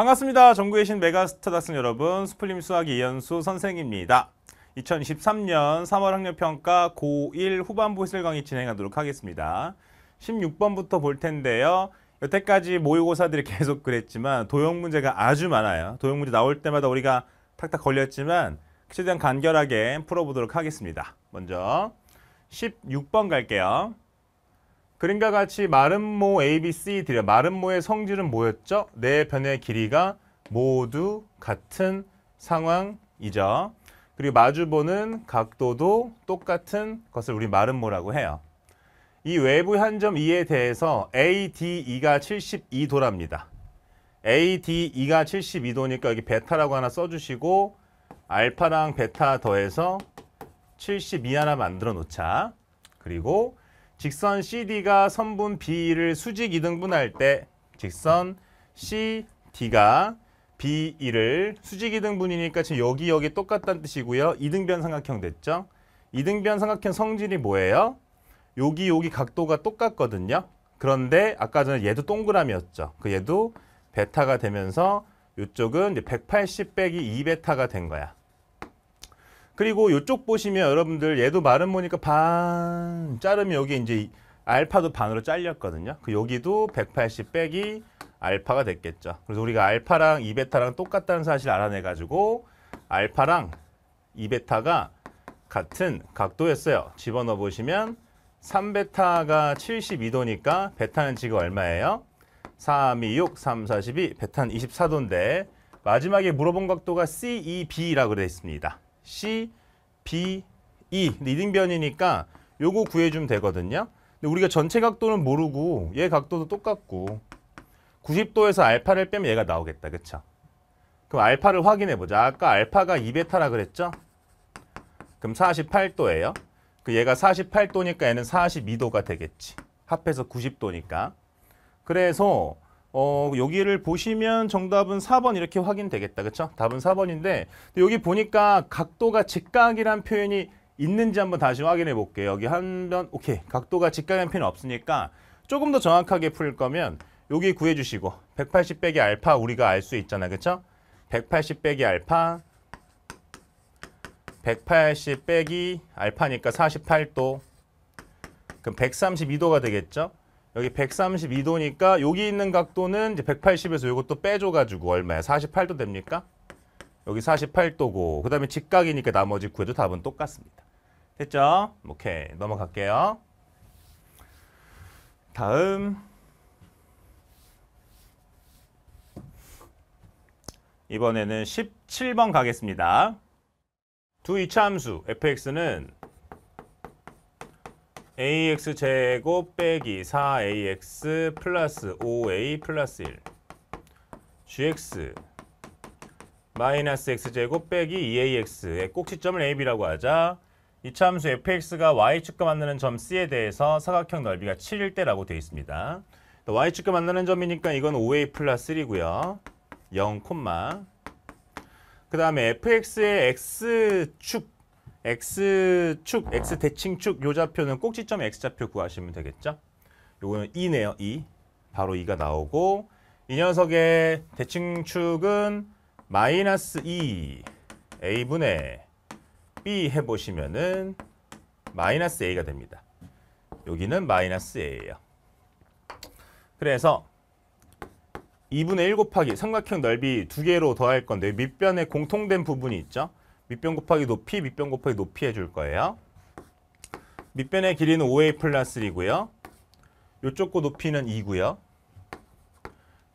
반갑습니다. 전국에 계신 메가스터 다스 여러분, 스플림 수학 이현수 선생입니다. 2023년 3월 학력평가 고1 후반부 실실 강의 진행하도록 하겠습니다. 16번부터 볼 텐데요. 여태까지 모의고사들이 계속 그랬지만 도형 문제가 아주 많아요. 도형 문제 나올 때마다 우리가 탁탁 걸렸지만 최대한 간결하게 풀어보도록 하겠습니다. 먼저 16번 갈게요. 그림과 같이 마름모 A, B, C, D래. 마름 모의 성질은 뭐였죠? 네 변의 길이가 모두 같은 상황이죠. 그리고 마주보는 각도도 똑같은 것을 우리 마른 모라고 해요. 이 외부 한 점 E에 대해서 ADE가 72도랍니다. ADE가 72도니까 여기 베타라고 하나 써주시고 알파랑 베타 더해서 72 하나 만들어 놓자. 그리고 직선 CD가 선분 BE를 수직 이등분할 때 직선 CD가 BE를 수직 이등분이니까 지금 여기 여기 똑같다는 뜻이고요. 이등변 삼각형 됐죠? 이등변 삼각형 성질이 뭐예요? 여기 여기 각도가 똑같거든요. 그런데 아까 전에 얘도 동그라미였죠. 그 얘도 베타가 되면서 이쪽은 180 빼기 2베타가 된 거야. 그리고 이쪽 보시면 여러분들 얘도 발음 보니까 반 자르면 여기 이제 알파도 반으로 잘렸거든요. 그 여기도 180 빼기 알파가 됐겠죠. 그래서 우리가 알파랑 이베타랑 똑같다는 사실 알아내가지고 알파랑 이베타가 같은 각도였어요. 집어넣어 보시면 3베타가 72도니까 베타는 지금 얼마예요? 3, 2, 6, 3, 42, 베타는 24도인데 마지막에 물어본 각도가 CEB라고 되어 있습니다. C, B, E 리딩 변이니까 요거 구해주면 되거든요. 근데 우리가 전체 각도는 모르고 얘 각도도 똑같고 90도에서 알파를 빼면 얘가 나오겠다. 그쵸? 그럼 알파를 확인해보자. 아까 알파가 2베타라 그랬죠? 그럼 48도예요. 그 얘가 48도니까 얘는 42도가 되겠지. 합해서 90도니까. 그래서 어, 여기를 보시면 정답은 4번 이렇게 확인되겠다. 그쵸? 답은 4번인데 여기 보니까 각도가 직각이란 표현이 있는지 한번 다시 확인해 볼게요. 여기 한번 오케이. 각도가 직각이란 표현이 없으니까 조금 더 정확하게 풀 거면 여기 구해 주시고 180 빼기 알파 우리가 알 수 있잖아. 그쵸? 180 빼기 알파 180 빼기 알파니까 48도 그럼 132도가 되겠죠? 여기 132도니까 여기 있는 각도는 이제 180에서 이것도 빼줘가지고 얼마야? 48도 됩니까? 여기 48도고 그 다음에 직각이니까 나머지 구해도 답은 똑같습니다. 됐죠? 오케이 넘어갈게요. 다음 이번에는 17번 가겠습니다. 두 이차함수 fx는 ax 제곱 빼기 4ax 플러스 5a 플러스 1 gx 마이너스 x제곱 빼기 2ax의 꼭지점을 ab라고 하자 이 참수 fx가 y축과 만나는 점 c에 대해서 사각형 넓이가 7일 때라고 되어 있습니다. y축과 만나는 점이니까 이건 5a 플러스 1이고요. 0, 콤마 그 다음에 fx의 x축 x축, x 대칭축 요 좌표는 꼭지점 x좌표 구하시면 되겠죠. 요거는 2네요. 2. E. 바로 2가 나오고 이 녀석의 대칭축은 마이너스 2 e. a분의 b 해보시면은 마이너스 a가 됩니다. 여기는 마이너스 a예요. 그래서 2분의 1 곱하기 삼각형 넓이 두 개로 더할 건데 밑변에 공통된 부분이 있죠. 밑변 곱하기 높이, 밑변 곱하기 높이 해줄 거예요. 밑변의 길이는 5a 플러스 1이고요. 요쪽 고 높이는 2고요.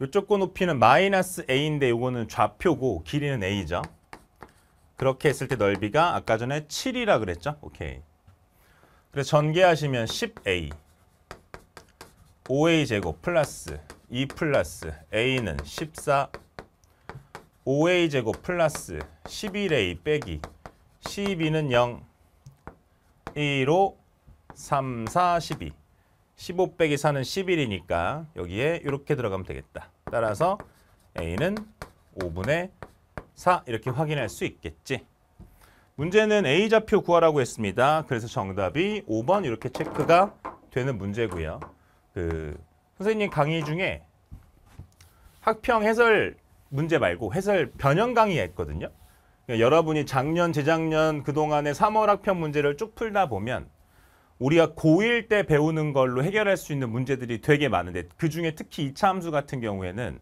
요쪽 고 높이는 마이너스 a인데 요거는 좌표고 길이는 a죠. 그렇게 했을 때 넓이가 아까 전에 7이라 그랬죠? 오케이. 그래서 전개하시면 10a 5a 제곱 플러스 2 플러스 a는 14 5a 제곱 플러스 11a 빼기 12는 0 1로 3, 4, 12 15 빼기 4는 11이니까 여기에 이렇게 들어가면 되겠다. 따라서 a는 5분의 4 이렇게 확인할 수 있겠지. 문제는 A좌표 구하라고 했습니다. 그래서 정답이 5번 이렇게 체크가 되는 문제고요. 그 선생님 강의 중에 학평 해설 문제 말고 회사를 변형 강의했거든요. 그러니까 여러분이 작년, 재작년 그동안의 3월 학편 문제를 쭉 풀다 보면 우리가 고1 때 배우는 걸로 해결할 수 있는 문제들이 되게 많은데 그중에 특히 2차 함수 같은 경우에는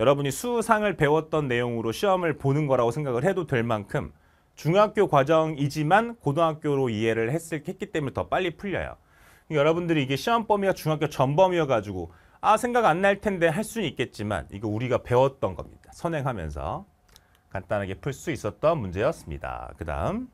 여러분이 수상을 배웠던 내용으로 시험을 보는 거라고 생각을 해도 될 만큼 중학교 과정이지만 고등학교로 이해를 했을, 했기 때문에 더 빨리 풀려요. 여러분들이 이게 시험 범위가 중학교 전 범위여가지고 아 생각 안 날 텐데 할 수는 있겠지만 이거 우리가 배웠던 겁니다. 선행하면서 간단하게 풀 수 있었던 문제였습니다. 그 다음